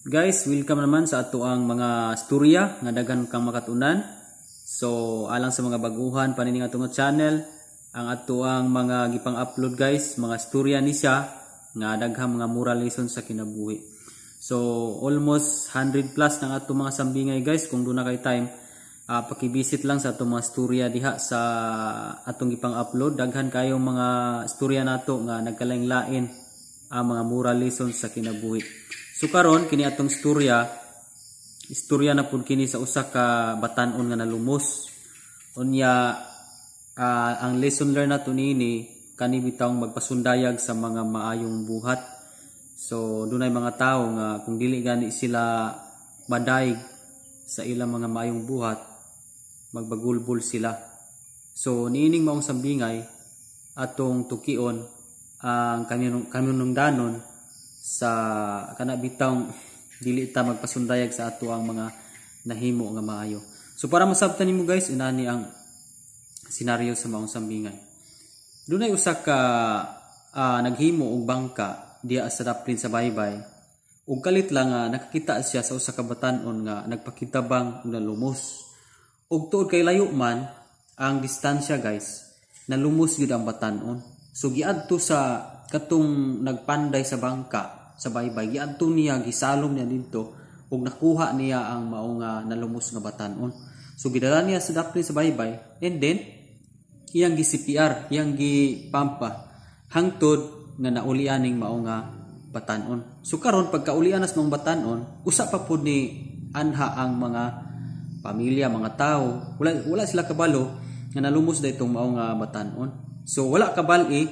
Guys, welcome naman sa ato ang mga storya nga daghan kang makatunan. So, alang sa mga baguhan panining atong channel, ang ato ang mga gipang-upload guys, mga storya ni siya nga daghang mga moral lesson sa kinabuhi. So, almost 100 plus ng ato mga sambingay guys kung do na kay time. Uh, pakibisit lang sa atong mga storya diha sa atong gipang-upload. Daghan kayo mga storya nato nga nagkalain-lain ang mga moral lesson sa kinabuhi. So karon kini atong istorya, istorya na pud kini sa usa ka batan-on nga nalumos. Unya uh, ang lesson learned nato nini kani bitawng magpasundayag sa mga maayong buhat. So dunay mga tawo nga kung dili gani sila madayg sa ilang mga maayong buhat, magbagulbol sila. So niining maong sambingay atong tukion ang kanunong kanunong danon sa kana bitang dili ta magpasundayag sa ato ang mga nahimo nga maayo. So para masabtan nimo guys, inani ang senaryo sa maong sambingan. Dunay usa ka uh, naghimo og bangka diya sa daplin sa baybay. Ug kalit lang uh, nakakita siya sa usa ka batan-on nga nagpakitabang na lumos. Ug tuod kay layo man ang distansya guys, nalumos gyud ang batan-on. So giadto sa katong nagpanday sa bangka sa baybay giadto niya gisalom niya didto ug nakuha niya ang mao nga nalumos nga batan-on so gidala niya sa dapli sa baybay and then iyang gi CPR iyang gi pampa hangtod nga naulian ning mao nga batan-on so karon pagkaulian sa mong batan-on usa pa pud ni anha ang mga pamilya mga tao wala wala sila kabalo nga nalumos daytong mao nga batan-on so wala kabali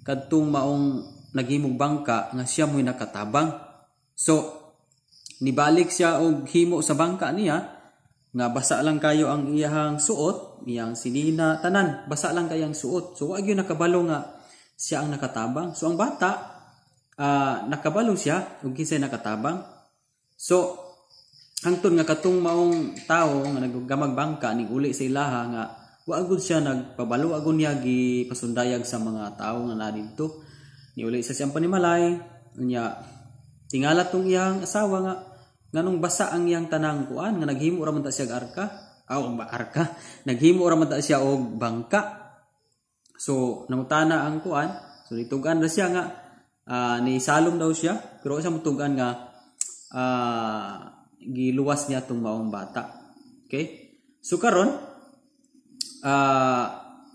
kadtong maong naghimog bangka nga siya mo'y nakatabang. So, nibalik siya og himo sa bangka niya, nga basa lang kayo ang iyahang suot, iyang sinina, tanan, basa lang kayang suot. So, wag yun nakabalo nga siya ang nakatabang. So, ang bata, uh, nakabalo siya, og kinsay nakatabang. So, hangtod nga katong maong tao nga naggamag bangka, ni uli sa ilaha nga, waagod siya nagpabalo, agon niya pasundayag sa mga tao nga na dito. Niuli sa siyang panimalay, niya, tingala tong iyang asawa nga, nganong basa ang iyang tanang kuan, nga naghimo raman ta siya arka, aw, ba arka, naghimo raman ta siya og bangka. So, namutana ang kuan, so nitugan na siya nga, uh, ni salom daw siya, pero sa mutugan nga, uh, giluwas niya tong maong bata. Okay? So, karon uh,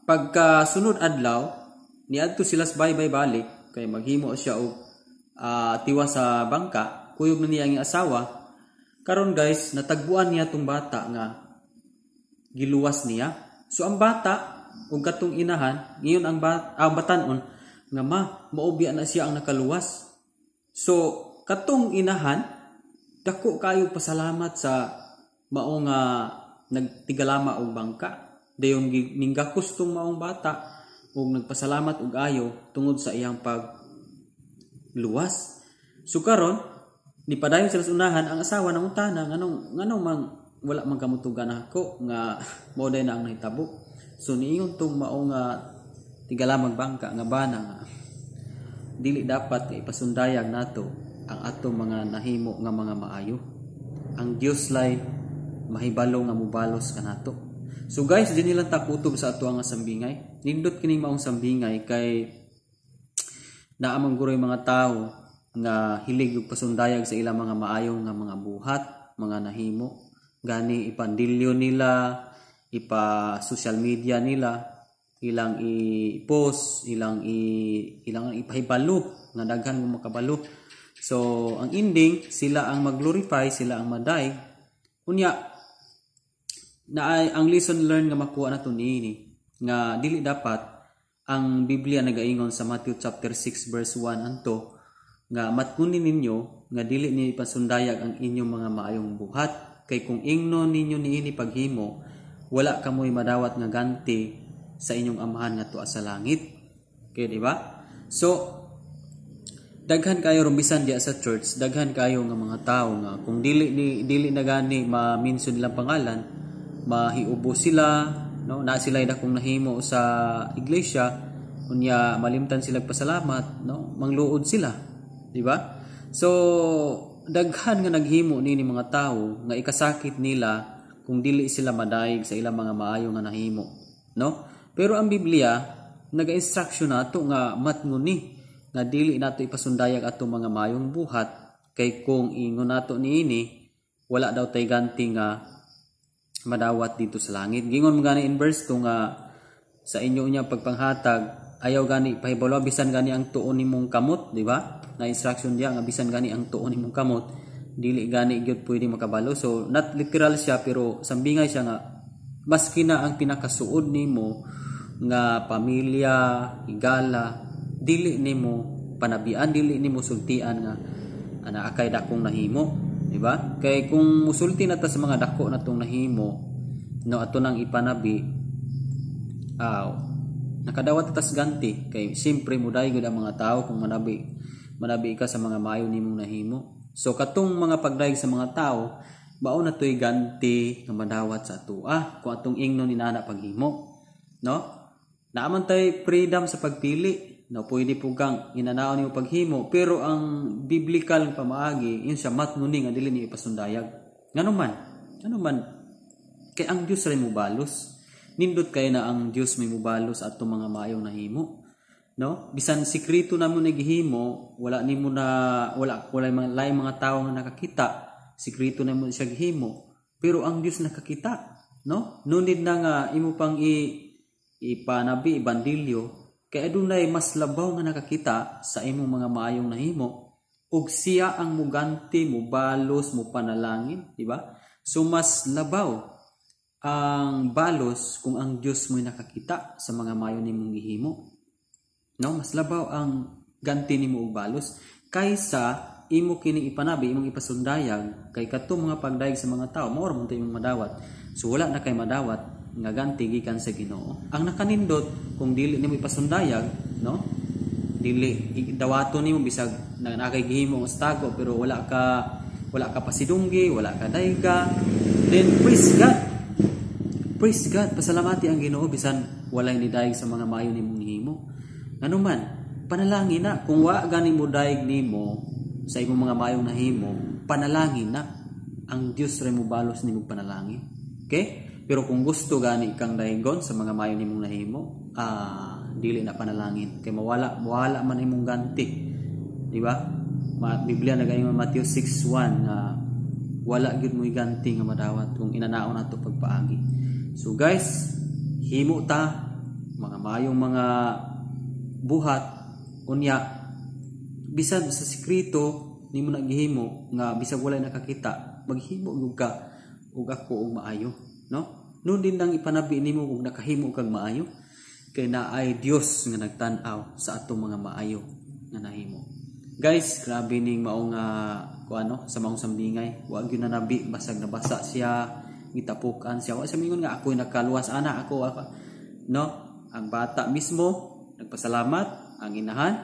pagkasunod adlaw, niadto sila sa baybay balik, kay maghimo siya og uh, tiwa sa bangka kuyog na niya ang asawa karon guys natagbuan niya tong bata nga giluwas niya so ang bata ug katong inahan ngayon ang bat ang ah, batanon nga ma maubi na siya ang nakaluwas so katong inahan dako kayo pasalamat sa maong uh, nagtigalama og bangka dayon ninggakos tong maong bata ug nagpasalamat og ayo tungod sa iyang pagluwas. So karon padayon sila unahan ang asawa ng untana nganong nganong mang wala man kamutugan ako nga moday na ang nahitabo. So niingon tong mao nga tigalamang bangka nga bana nga dili dapat ipasundayag nato ang ato mga nahimo nga mga maayo. Ang Dios lay mahibalo nga mubalos kanato. So guys, din nilang takutob sa ato nga sambingay. Nindot kining maong sambingay kay naamang guroy mga tao nga hilig ug pasundayag sa ilang mga maayong nga mga buhat, mga nahimo, gani ipandilyo nila, ipa social media nila, ilang i-post, ilang i ilang ipahibalo nga daghan mo makabalo. So, ang ending sila ang mag-glorify, sila ang maday. Unya, na ay, ang lesson learn nga makuha nato ni niini nga dili dapat ang Biblia nagaingon sa Matthew chapter 6 verse 1 anto nga matkunin ninyo nga dili ni pasundayag ang inyong mga maayong buhat kay kung ingno ninyo niini paghimo wala kamoy madawat nga ganti sa inyong amahan nga tuwa sa langit okay di ba so daghan kayo rumbisan diya sa church daghan kayo nga mga tao nga kung dili ni dili na gani ma mention lang pangalan mahiubo sila no na sila dakong nahimo sa iglesia unya malimtan sila pasalamat no mangluod sila di ba so daghan nga naghimo nini mga tao nga ikasakit nila kung dili sila madayeg sa ilang mga maayo nga nahimo no pero ang Biblia naga-instruction nato nga matnguni nga dili nato ipasundayag ato mga mayong buhat kay kung ingon nato niini wala daw tay ganti nga madawat dito sa langit. Gingon mo gani inverse to nga sa inyo niya pagpanghatag ayaw gani pahibalo bisan gani ang tuon mong kamot, di ba? Na instruction diya nga bisan gani ang tuon mong kamot dili gani gyud pwede makabalo. So not literal siya pero sambingay siya nga maski na ang pinakasuod nimo nga pamilya, higala, dili nimo panabian, dili nimo sultian nga ana akay dakong nahimo Di ba? Kay kung musulti na ta sa mga dako na tong nahimo, no ato nang ipanabi, aw, uh, nakadawat tas ganti kay simpre muday gud ang mga tao kung manabi manabi ka sa mga mayo nimong nahimo. So katong mga pagdayeg sa mga tao, bao na to'y ganti nga madawat sa ato ah kung atong ni nana paghimo no naaman tay freedom sa pagpili na pwede po kang inanaon nimo paghimo pero ang biblical pamaagi yun sa matnuning nga dili ni ipasundayag ngano man ano man kay ang Dios ray mo nindot kay na ang Dios may mubalos at mga maayo na himo no bisan sikreto na mo nagihimo wala nimo na wala wala mga lay mga tao nga nakakita sikreto na mo siya gihimo pero ang Dios nakakita no Nunid na nga imo pang i ipanabi ibandilyo kay adunay mas labaw nga nakakita sa imong mga maayong nahimo ug siya ang muganti mo balos mo panalangin di ba so mas labaw ang balos kung ang Dios mo nakakita sa mga maayo nimong gihimo no mas labaw ang ganti nimo og balos kaysa imo kini ipanabi imong ipasundayag kay kato mga pagdayeg sa mga tawo mo ra man imong madawat so wala na kay madawat nga ganti gikan sa Ginoo. Ang nakanindot kung dili nimo ipasundayag, no? Dili dawato nimo bisag na nakay gihimo og stago pero wala ka wala ka pasidunggi, wala ka dayga. Then praise God. Praise God, pasalamati ang Ginoo bisan walay ni dayeg sa mga mayo nimo nihimo. Anuman, panalangin na kung wa gani mo dayeg nimo sa imong mga mayong nahimo, panalangin na ang Dios ray mo balos nimo panalangin. Okay? Pero kung gusto gani kang dahigon sa mga mayon imong nahimo, ah, dili na panalangin kay mawala mawala man imong ganti. Di ba? Ma Biblia na gayon Matthew 6:1 na wala gyud mo'y ganti nga madawat kung inanaon nato pagpaagi. So guys, himo ta mga mayong mga buhat unya bisan sa sikrito nimo na gihimo nga bisag wala nakakita maghimo gyud ka ug ako og maayo no noon din nang ipanabi nimo ug nakahimo kag maayo kay naay Dios nga nagtan-aw sa atong mga maayo nga nahimo. Guys, grabe ning mao nga ano sa maong sambingay, wa gyud na nabi basag nabasa siya gitapukan siya. Wa sa mingon nga ako nakaluwas ana ako, ako no? Ang bata mismo nagpasalamat ang inahan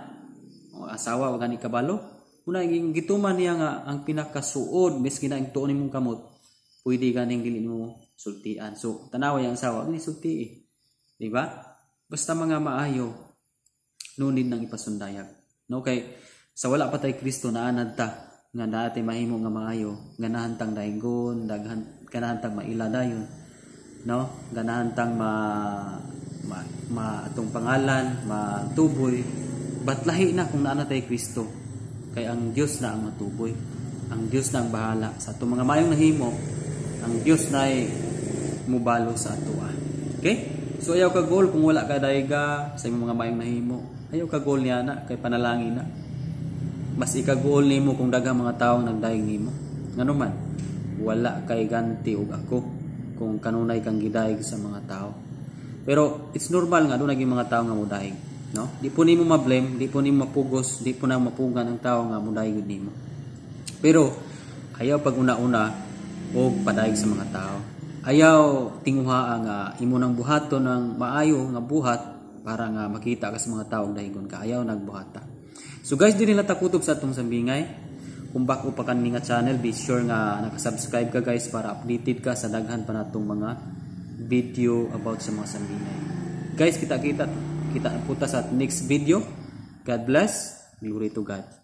o asawa wa gani kabalo. Una yung gituman niya nga ang pinakasuod miskin na ang tuon imong kamot pwede ganing dili mo sultian. So, tanawa yung asawa, hindi sulti eh. Di ba? Basta mga maayo, nunid nang ipasundayag. No, kay sa wala pa tay Kristo na anadta nga dati mahimo nga maayo nga nahantang daingon daghan kanahantang maila dayon no ganahantang ma ma, ma atong pangalan matuboy batlahi na kung naa tay Kristo kay ang Dios na ang matuboy ang Dios na ang bahala sa atong mga mayong nahimo ang Dios nay mubalo sa atoa. Ah. Okay? So ayaw ka goal kung wala ka dayga sa imong mga mayong nahimo. Ayaw ka goal niya na kay panalangin na. Mas ikagol nimo kung daghang mga tawo tao nagdayeg nimo. Ngano man wala kay ganti og ako kung kanunay kang gidayeg sa mga tawo. Pero it's normal nga do naging mga tao nga mudayeg, no? Di po nimo ma-blame, di po nimo mapugos, di po na mapugan ang tao nga mudayeg nimo. Pero ayaw pag una-una o padayag sa mga tao. Ayaw tinguha ang imo nang buhato ng maayo nga buhat para nga makita ka sa mga tao dahigon ka. Ayaw nagbuhata. So guys, din nila takutob sa atong sambingay. Kung back upa kan nga channel, be sure nga nakasubscribe ka guys para updated ka sa daghan pa natong mga video about sa mga sambingay. Guys, kita-kita kita puta sa next video. God bless. Glory to God.